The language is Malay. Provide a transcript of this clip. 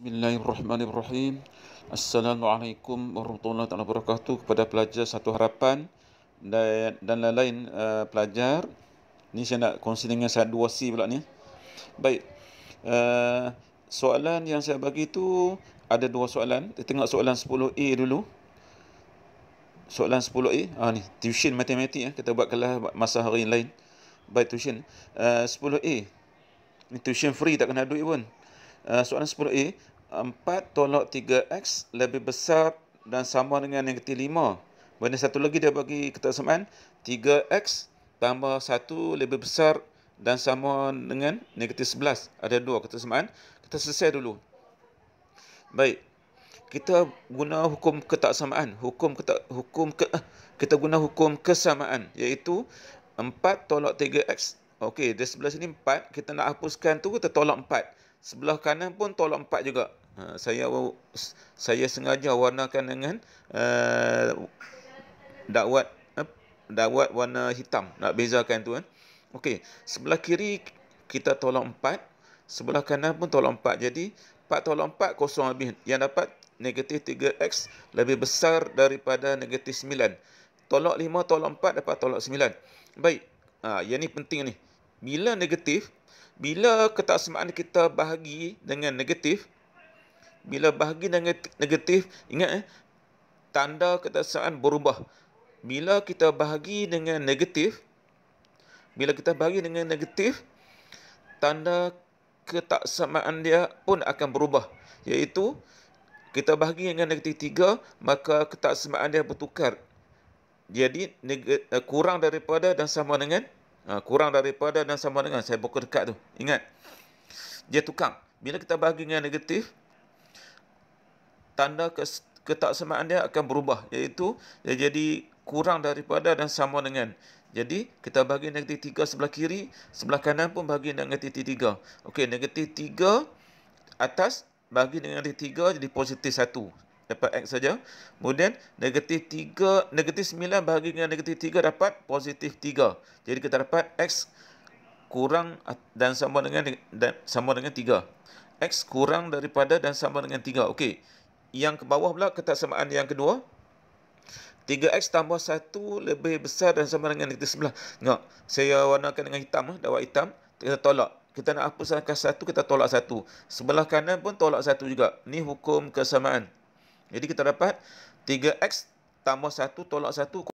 Bismillahirrahmanirrahim. Assalamualaikum warahmatullahi wabarakatuh kepada pelajar Satu Harapan dan dan lain-lain uh, pelajar. Ni saya nak kongsi dengan saya dua C pula ni. Baik. Uh, soalan yang saya bagi tu ada dua soalan. Kita tengok soalan 10A dulu. Soalan 10A. Ah ni, tuition matematik eh. Kita buat kelas masa hari lain. Baik tuition. Uh, 10A. Ni tuition free tak kena duit pun. Eh, soalan 10A 4 tolak 3X lebih besar dan sama dengan negatif ketiga 5 Benda satu lagi dia bagi ketersamaan 3X tambah 1 lebih besar dan sama dengan negatif 11 Ada dua ketersamaan Kita selesai dulu Baik Kita guna hukum ketersamaan Hukum ketak, hukum ke, eh, Kita guna hukum kesamaan Iaitu 4 tolak 3X Okey, di sebelah sini 4 Kita nak hapuskan tu kita tolak 4 sebelah kanan pun tolak empat juga. Ha, saya saya sengaja warnakan dengan uh, dakwat eh, dakwat warna hitam nak bezakan tu kan. Okey, sebelah kiri kita tolak empat, sebelah kanan pun tolak empat. Jadi empat tolak empat kosong habis. Yang dapat negatif tiga x lebih besar daripada negatif sembilan. Tolak lima tolak empat dapat tolak sembilan. Baik. Ha, yang ni penting ni. Bila negatif, bila ketaksimaan kita bahagi dengan negatif, bila bahagi dengan negatif, ingat eh, tanda ketaksimaan berubah. Bila kita bahagi dengan negatif, bila kita bahagi dengan negatif, tanda ketaksamaan dia pun akan berubah. Iaitu, kita bahagi dengan negatif 3, maka ketaksamaan dia bertukar. Jadi, kurang daripada dan sama dengan negatif. Ah, kurang daripada dan sama dengan saya buka dekat tu. Ingat. Dia tukang. Bila kita bagi dengan negatif, tanda ketaksamaan dia akan berubah. Iaitu, dia jadi kurang daripada dan sama dengan. Jadi, kita bagi negatif 3 sebelah kiri, sebelah kanan pun bagi dengan negatif 3. Okey, negatif 3 atas bagi dengan negatif 3 jadi positif 1 dapat X saja. Kemudian negatif 3, negatif 9 bahagi dengan negatif 3 dapat positif 3. Jadi kita dapat X kurang dan sama dengan dan sama dengan 3. X kurang daripada dan sama dengan 3. Okey. Yang ke bawah pula ketaksamaan yang kedua. 3X tambah 1 lebih besar dan sama dengan negatif 11. Tengok. Saya warnakan dengan hitam. Eh, Dawak hitam. Kita tolak. Kita nak hapuskan satu, kita tolak satu. Sebelah kanan pun tolak satu juga. Ni hukum kesamaan. Jadi kita dapat 3X tambah 1 tolak 1 kurang.